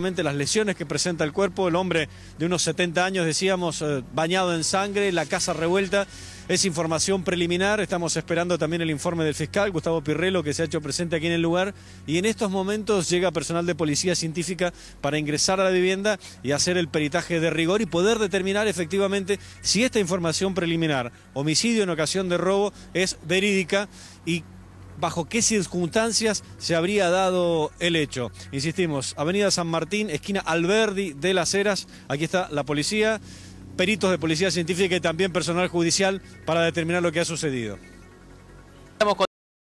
las lesiones que presenta el cuerpo. El hombre de unos 70 años, decíamos, eh, bañado en sangre, la casa revuelta. Es información preliminar. Estamos esperando también el informe del fiscal, Gustavo Pirrello, que se ha hecho presente aquí en el lugar. Y en estos momentos llega personal de policía científica para ingresar a la vivienda y hacer el peritaje de rigor y poder determinar efectivamente si esta información preliminar, homicidio en ocasión de robo, es verídica y bajo qué circunstancias se habría dado el hecho. Insistimos, Avenida San Martín, esquina Alberdi de las Heras, aquí está la policía, peritos de policía científica y también personal judicial para determinar lo que ha sucedido.